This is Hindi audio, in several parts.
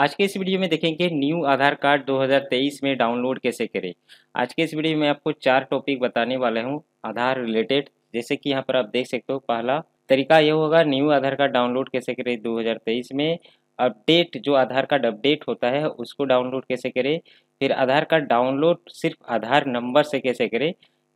आज के इस वीडियो में देखेंगे न्यू आधार कार्ड 2023 में डाउनलोड कैसे करें आज के इस वीडियो में आपको चार टॉपिक बताने वाला हूं आधार रिलेटेड जैसे कि यहां पर आप देख सकते हो पहला तरीका यह होगा न्यू आधार कार्ड डाउनलोड कैसे करें 2023 में अपडेट जो आधार कार्ड अपडेट होता है उसको डाउनलोड कैसे करें फिर आधार कार्ड डाउनलोड सिर्फ आधार नंबर से कैसे करें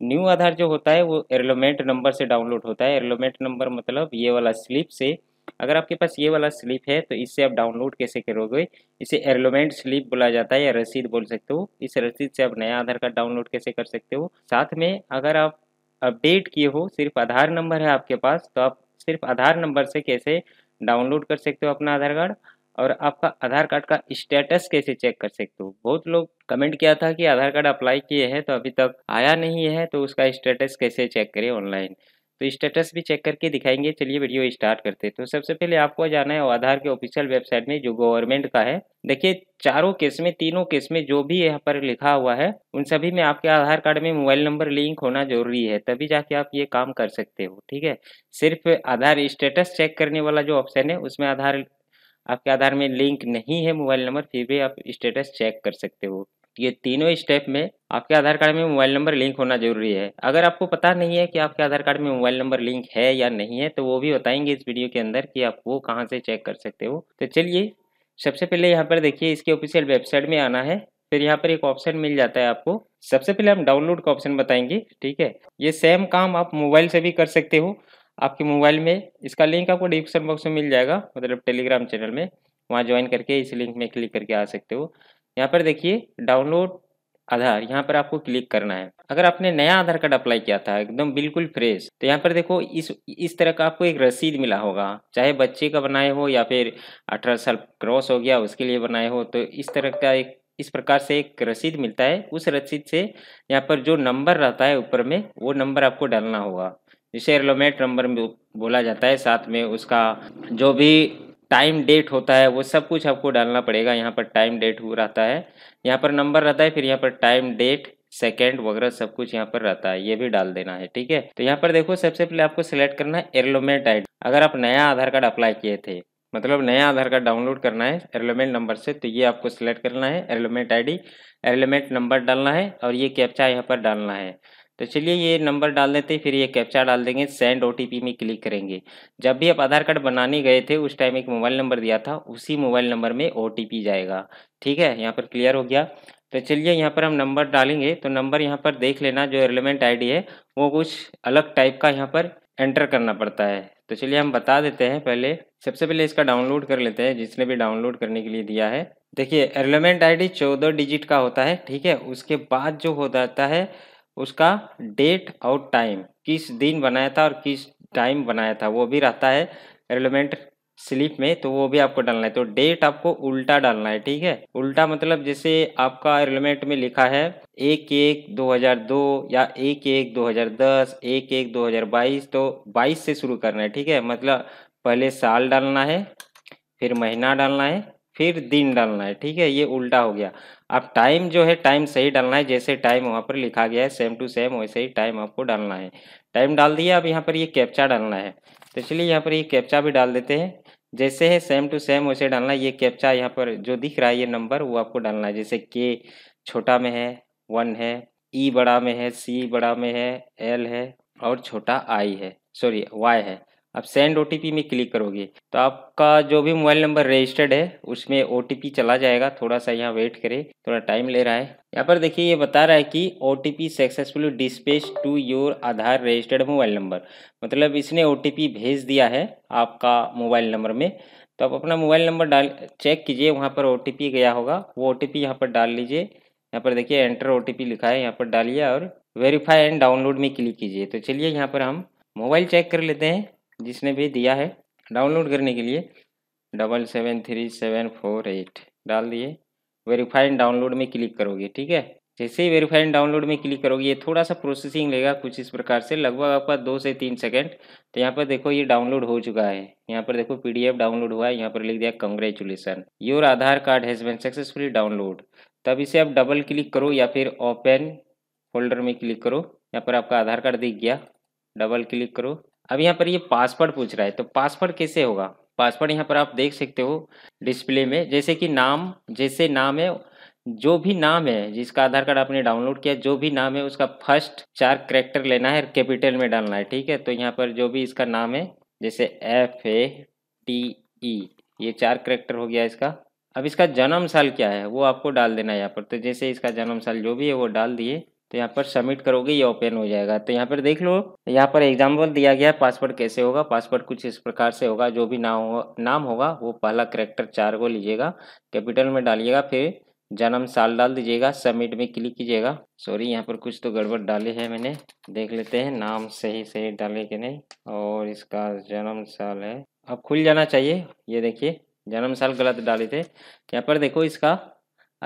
न्यू आधार जो होता है वो एरलोमेंट नंबर से डाउनलोड होता है एरलोमेंट नंबर मतलब ये वाला स्लिप से अगर आपके पास ये वाला स्लिप है तो इससे आप डाउनलोड कैसे करोगे इसे एरलोमेंट स्लिप बोला जाता है या रसीद बोल सकते हो इस रसीद से आप नया आधार कार्ड डाउनलोड कैसे कर सकते हो साथ में अगर आप अपडेट किए हो सिर्फ आधार नंबर है आपके पास तो आप सिर्फ आधार नंबर से कैसे डाउनलोड कर सकते हो अपना आधार कार्ड और आपका आधार कार्ड का स्टेटस कैसे चेक कर सकते हो बहुत लोग कमेंट किया था कि आधार कार्ड अप्लाई किए हैं तो अभी तक आया नहीं है तो उसका स्टेटस कैसे चेक करें ऑनलाइन तो स्टेटस भी चेक करके दिखाएंगे चलिए वीडियो स्टार्ट करते तो सबसे पहले आपको जाना है आधार के ऑफिशियल वेबसाइट में जो गवर्नमेंट का है देखिए चारों केस में तीनों केस में जो भी यहाँ पर लिखा हुआ है उन सभी में आपके आधार कार्ड में मोबाइल नंबर लिंक होना जरूरी है तभी जाके आप ये काम कर सकते हो ठीक है सिर्फ आधार स्टेटस चेक करने वाला जो ऑप्शन है उसमें आधार आपके आधार में लिंक नहीं है मोबाइल नंबर फिर भी आप स्टेटस चेक कर सकते हो ये तीनों स्टेप में आपके आधार कार्ड में मोबाइल नंबर लिंक होना जरूरी है अगर आपको पता नहीं है कि आपके आधार कार्ड में मोबाइल नंबर लिंक है या नहीं है तो वो भी बताएंगे इस वीडियो के अंदर कि आप वो कहाँ से चेक कर सकते हो तो चलिए सबसे पहले यहाँ पर देखिए इसके ऑफिशियल वेबसाइट में आना है फिर यहाँ पर एक ऑप्शन मिल जाता है आपको सबसे पहले हम डाउनलोड का ऑप्शन बताएंगे ठीक है ये सेम काम आप मोबाइल से भी कर सकते हो आपके मोबाइल में इसका लिंक आपको डिस्क्रिप्शन बॉक्स में मिल जाएगा मतलब टेलीग्राम चैनल में वहाँ ज्वाइन करके इस लिंक में क्लिक करके आ सकते हो यहाँ पर देखिए डाउनलोड आधार यहाँ पर आपको क्लिक करना है अगर आपने नया आधार कार्ड अप्लाई किया था एकदम बिल्कुल फ्रेश तो यहाँ पर देखो इस इस तरह का आपको एक रसीद मिला होगा चाहे बच्चे का बनाए हो या फिर अठारह साल क्रॉस हो गया उसके लिए बनाए हो तो इस तरह का एक इस प्रकार से एक रसीद मिलता है उस रसीद से यहाँ पर जो नंबर रहता है ऊपर में वो नंबर आपको डालना होगा जिसे एलोमेट नंबर बोला जाता है साथ में उसका जो भी टाइम डेट होता है वो सब कुछ आपको डालना पड़ेगा यहाँ पर टाइम डेट हो रहता है यहाँ पर नंबर रहता है फिर यहाँ पर टाइम डेट सेकेंड वगैरह सब कुछ यहाँ पर रहता है ये भी डाल देना है ठीक है तो यहाँ पर देखो सबसे पहले आपको सिलेक्ट करना है एरलोमेंट आई अगर आप नया आधार कार्ड अप्लाई किए थे मतलब नया आधार कार्ड डाउनलोड करना है एरलोमेंट नंबर से तो ये आपको सिलेक्ट करना है एरलोमेंट आई डी नंबर डालना है और ये कैप्चा यहाँ पर डालना है तो चलिए ये नंबर डाल देते हैं फिर ये कैप्चा डाल देंगे सेंड ओ में क्लिक करेंगे जब भी आप आधार कार्ड बनाने गए थे उस टाइम एक मोबाइल नंबर दिया था उसी मोबाइल नंबर में ओ जाएगा ठीक है यहाँ पर क्लियर हो गया तो चलिए यहाँ पर हम नंबर डालेंगे तो नंबर यहाँ पर देख लेना जो रेलिवेंट आई है वो कुछ अलग टाइप का यहाँ पर एंटर करना पड़ता है तो चलिए हम बता देते हैं पहले सबसे पहले इसका डाउनलोड कर लेते हैं जिसने भी डाउनलोड करने के लिए दिया है देखिए रेलिवेंट आईडी चौदह डिजिट का होता है ठीक है उसके बाद जो हो जाता है उसका डेट और टाइम किस दिन बनाया था और किस टाइम बनाया था वो भी रहता है रेलिवेंट स्लिप में तो वो भी आपको डालना है तो डेट आपको उल्टा डालना है ठीक है उल्टा मतलब जैसे आपका रेलिवेंट में लिखा है एक एक दो हजार दो या एक एक दो हजार दस एक एक दो हजार बाईस तो बाईस से शुरू करना है ठीक है मतलब पहले साल डालना है फिर महीना डालना है फिर दिन डालना है ठीक है ये उल्टा हो गया अब टाइम जो है टाइम सही डालना है जैसे टाइम वहाँ पर लिखा गया है सेम टू सेम वैसे ही टाइम आपको डालना है टाइम डाल दिया अब यहाँ पर ये कैप्चा डालना है तो चलिए यहाँ पर ये कैप्चा भी डाल देते हैं जैसे है सेम टू सेम वैसे डालना है ये कैप्चा यहाँ पर जो दिख रहा है ये नंबर वो आपको डालना है जैसे के छोटा में है वन है ई e बड़ा में है सी बड़ा में है एल है और छोटा आई है सॉरी वाई है आप सेंड ओ में क्लिक करोगे तो आपका जो भी मोबाइल नंबर रजिस्टर्ड है उसमें ओ चला जाएगा थोड़ा सा यहाँ वेट करें थोड़ा टाइम ले रहा है यहाँ पर देखिए ये बता रहा है कि O T P successfully dispatch to your Aadhaar registered mobile number मतलब इसने ओ भेज दिया है आपका मोबाइल नंबर में तो आप अपना मोबाइल नंबर डाल चेक कीजिए वहाँ पर ओ गया होगा वो ओ टी यहाँ पर डाल लीजिए यहाँ पर देखिए एंटर ओ लिखा है यहाँ पर डालिए और वेरीफाई एंड डाउनलोड में क्लिक कीजिए तो चलिए यहाँ पर हम मोबाइल चेक कर लेते हैं जिसने भी दिया है डाउनलोड करने के लिए double seven three seven four eight डाल दिए वेरीफाइड डाउनलोड में क्लिक करोगे ठीक है जैसे ही वेरीफाइड डाउनलोड में क्लिक करोगे ये थोड़ा सा प्रोसेसिंग लेगा कुछ इस प्रकार से लगभग आपका दो से तीन सेकेंड तो यहाँ पर देखो ये डाउनलोड हो चुका है यहाँ पर देखो पीडीएफ डाउनलोड हुआ है यहाँ पर लिख दिया congratulation your Aadhaar card has been successfully download तब इसे आप डबल क्लिक करो या फिर ओपन फोल्डर में क्लिक करो यहाँ पर आपका आधार कार्ड दिख गया डबल क्लिक करो अब यहाँ पर ये पासवर्ड पूछ रहा है तो पासवर्ड कैसे होगा पासवर्ड यहाँ पर आप देख सकते हो डिस्प्ले में जैसे कि नाम जैसे नाम है जो भी नाम है जिसका आधार कार्ड आपने डाउनलोड किया जो भी नाम है उसका फर्स्ट चार करेक्टर लेना है कैपिटल में डालना है ठीक है तो यहाँ पर जो भी इसका नाम है जैसे एफ ए टी ई ये चार करेक्टर हो गया इसका अब इसका जन्म साल क्या है वो आपको डाल देना है यहाँ पर तो जैसे इसका जन्म साल जो भी है वो डाल दिए तो यहाँ पर सबमिट करोगे ये ओपन हो जाएगा तो यहाँ पर देख लो यहाँ पर एग्जाम्पल दिया गया है पासवर्ड कैसे होगा पासवर्ड कुछ इस प्रकार से होगा जो भी नाम होगा नाम होगा वो पहला करेक्टर चार को लीजिएगा कैपिटल में डालिएगा फिर जन्म साल डाल दीजिएगा सबमिट में क्लिक कीजिएगा सॉरी यहाँ पर कुछ तो गड़बड़ डाले है मैंने देख लेते हैं नाम सही सही डाले कि नहीं और इसका जन्म साल है अब खुल जाना चाहिए ये देखिए जन्म साल गलत डाले थे यहाँ पर देखो इसका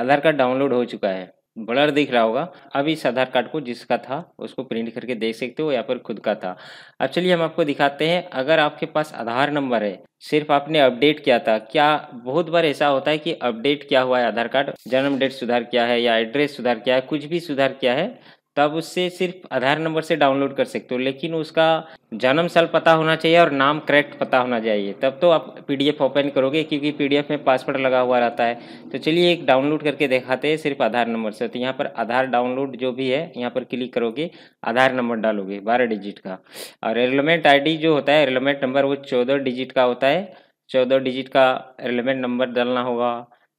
आधार कार्ड डाउनलोड हो चुका है ब्लर दिख रहा होगा अब इस आधार कार्ड को जिसका था उसको प्रिंट करके देख सकते हो या फिर खुद का था अब चलिए हम आपको दिखाते हैं अगर आपके पास आधार नंबर है सिर्फ आपने अपडेट किया था क्या बहुत बार ऐसा होता है कि अपडेट किया हुआ है आधार कार्ड जन्म डेट सुधार किया है या एड्रेस सुधार किया है कुछ भी सुधार किया है तब उससे सिर्फ आधार नंबर से डाउनलोड कर सकते हो लेकिन उसका जन्म साल पता होना चाहिए और नाम करेक्ट पता होना चाहिए तब तो आप पीडीएफ ओपन करोगे क्योंकि पीडीएफ में पासवर्ड लगा हुआ रहता है तो चलिए एक डाउनलोड करके दिखाते हैं सिर्फ आधार नंबर से तो यहाँ पर आधार डाउनलोड जो भी है यहाँ पर क्लिक करोगे आधार नंबर डालोगे बारह डिजिट का और एरलोमेंट आई जो होता है एरलोमेंट नंबर वो चौदह डिजिट का होता है चौदह डिजिट का एरलोमेंट नंबर डालना होगा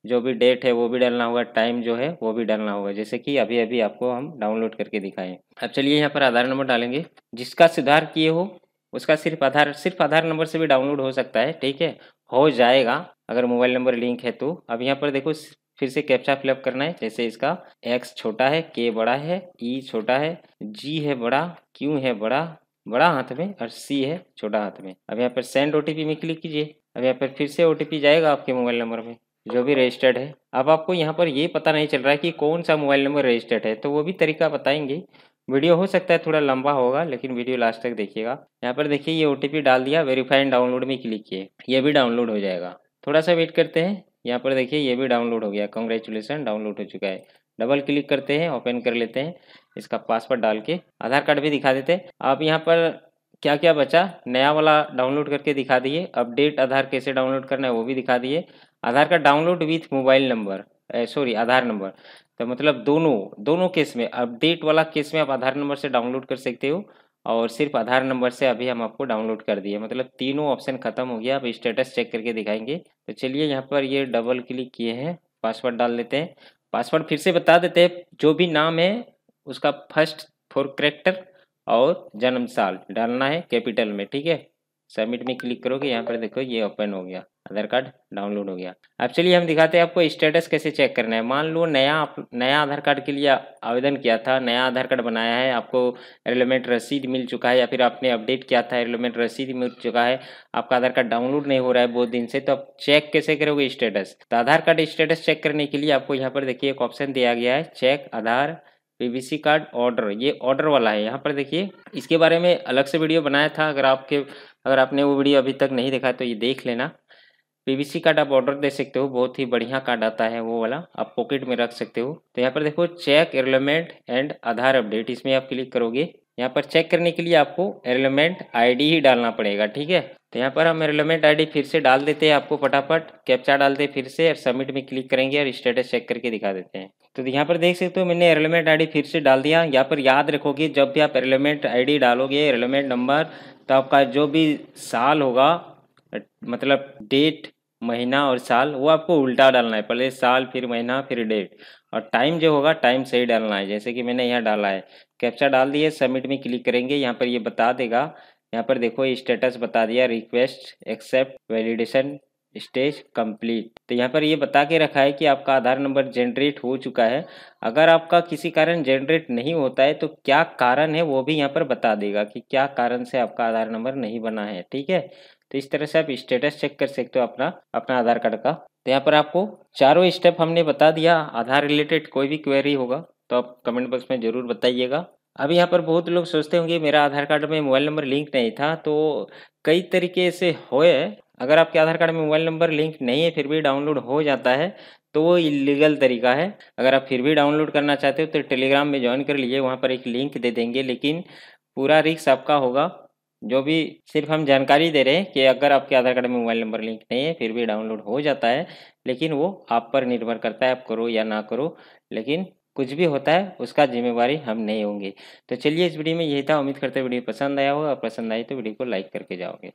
जो भी डेट है वो भी डालना होगा टाइम जो है वो भी डालना होगा जैसे कि अभी अभी आपको हम डाउनलोड करके दिखाएं अब चलिए यहाँ पर आधार नंबर डालेंगे जिसका सुधार किए हो उसका सिर्फ आधार सिर्फ आधार नंबर से भी डाउनलोड हो सकता है ठीक है हो जाएगा अगर मोबाइल नंबर लिंक है तो अब यहाँ पर देखो फिर से कैप्चा फिलअप करना है जैसे इसका एक्स छोटा है के बड़ा है ई e छोटा है जी है बड़ा क्यू है बड़ा बड़ा हाथ में और सी है छोटा हाथ में अब यहाँ पर सेंड ओटीपी में क्लिक कीजिए अब यहाँ पर फिर से ओटीपी जाएगा आपके मोबाइल नंबर में जो भी रजिस्टर्ड है अब आपको यहाँ पर ये पता नहीं चल रहा है कि कौन सा मोबाइल नंबर रजिस्टर्ड है तो वो भी तरीका बताएंगे वीडियो हो सकता है थोड़ा लंबा होगा लेकिन वीडियो लास्ट तक देखिएगा यहाँ पर देखिए ये ओ डाल दिया वेरीफाइन डाउनलोड में क्लिक किए ये भी डाउनलोड हो जाएगा थोड़ा सा वेट करते हैं यहाँ पर देखिए ये भी डाउनलोड हो गया कॉन्ग्रेचुलेसन डाउनलोड हो चुका है डबल क्लिक करते हैं ओपन कर लेते हैं इसका पासवर्ड डाल के आधार कार्ड भी दिखा देते हैं आप यहाँ पर क्या क्या बचा नया वाला डाउनलोड करके दिखा दिए अपडेट आधार कैसे डाउनलोड करना है वो भी दिखा दिए Aadhaar card download with mobile number sorry Aadhaar number तो मतलब दोनों दोनों केस में अपडेट वाला केस में आप आधार नंबर से डाउनलोड कर सकते हो और सिर्फ आधार नंबर से अभी हम आपको डाउनलोड कर दिए मतलब तीनों ऑप्शन खत्म हो गया आप स्टेटस चेक करके दिखाएंगे तो चलिए यहाँ पर ये डबल क्लिक किए हैं पासवर्ड डाल देते हैं पासवर्ड फिर से बता देते हैं जो भी नाम है उसका फर्स्ट फोर करेक्टर और जन्म साल डालना है कैपिटल में ठीक है सबमिट में क्लिक करोगे यहाँ पर देखो ये ओपन हो गया आधार कार्ड डाउनलोड हो गया अब चलिए हम दिखाते हैं आपको स्टेटस कैसे चेक करना है मान लो नया आप नया आधार कार्ड के लिए आवेदन किया था नया आधार कार्ड बनाया है आपको रिलेमेंट रसीद मिल चुका है या फिर आपने अपडेट किया था रिलेमेंट रसीद मिल चुका है आपका आधार कार्ड डाउनलोड नहीं हो रहा है बहुत दिन से तो आप चेक कैसे करोगे स्टेटस तो आधार कार्ड स्टेटस चेक करने के लिए आपको यहाँ पर देखिए एक ऑप्शन दिया गया है check Aadhaar PVC card order ये ऑर्डर वाला है यहाँ पर देखिए इसके बारे में अलग से वीडियो बनाया था अगर आपके अगर आपने वो वीडियो अभी तक नहीं देखा तो ये देख लेना पीवीसी कार्ड आप ऑर्डर दे सकते हो बहुत ही बढ़िया कार्ड आता है वो वाला आप पॉकेट में रख सकते हो तो यहाँ पर देखो check enrolment and Aadhaar update इसमें आप क्लिक करोगे यहाँ पर चेक करने के लिए आपको एरलमेंट आईडी ही डालना पड़ेगा ठीक है तो यहाँ पर हम रिलेवेंट आईडी फिर से डाल देते हैं आपको फटाफट कैप्चा डालते हैं फिर से और सबमिट में क्लिक करेंगे और स्टेटस चेक करके दिखा देते हैं तो यहाँ पर देख सकते हो मैंने रिलेवेंट आईडी फिर से डाल दिया यहाँ पर याद रखोगे जब भी आप रिलेवेंट आईडी डालोगे रिलेवेंट नंबर तो आपका जो भी साल होगा मतलब डेट महीना और साल वो आपको उल्टा डालना है पहले साल फिर महीना फिर डेट और टाइम जो होगा टाइम सही डालना है जैसे कि मैंने यहाँ डाला है कैप्चा डाल दिए सबमिट में क्लिक करेंगे यहाँ पर ये बता देगा यहाँ पर देखो स्टेटस बता दिया request accept validation stage complete तो यहाँ पर ये बता के रखा है कि आपका आधार नंबर जनरेट हो चुका है अगर आपका किसी कारण जनरेट नहीं होता है तो क्या कारण है वो भी यहाँ पर बता देगा कि क्या कारण से आपका आधार नंबर नहीं बना है ठीक है तो इस तरह से आप स्टेटस चेक कर सकते हो अपना अपना आधार कार्ड का तो यहाँ पर आपको चारों स्टेप हमने बता दिया आधार रिलेटेड कोई भी क्वेरी होगा तो आप कमेंट बॉक्स में ज़रूर बताइएगा अब यहाँ पर बहुत लोग सोचते होंगे मेरा आधार कार्ड में मोबाइल नंबर लिंक नहीं था तो कई तरीके से होए अगर आपके आधार कार्ड में मोबाइल नंबर लिंक नहीं है फिर भी डाउनलोड हो जाता है तो वो इलीगल तरीका है अगर आप फिर भी डाउनलोड करना चाहते हो तो टेलीग्राम में ज्वाइन कर लीजिए वहाँ पर एक लिंक दे देंगे लेकिन पूरा रिक्स आपका होगा जो भी सिर्फ हम जानकारी दे रहे हैं कि अगर आपके आधार कार्ड में मोबाइल नंबर लिंक नहीं है फिर भी डाउनलोड हो जाता है लेकिन वो आप पर निर्भर करता है आप करो या ना करो लेकिन कुछ भी होता है उसका जिम्मेवारी हम नहीं होंगे तो चलिए इस वीडियो में यही था उम्मीद करते हैं वीडियो पसंद आया होगा पसंद आई तो वीडियो को लाइक करके जाओगे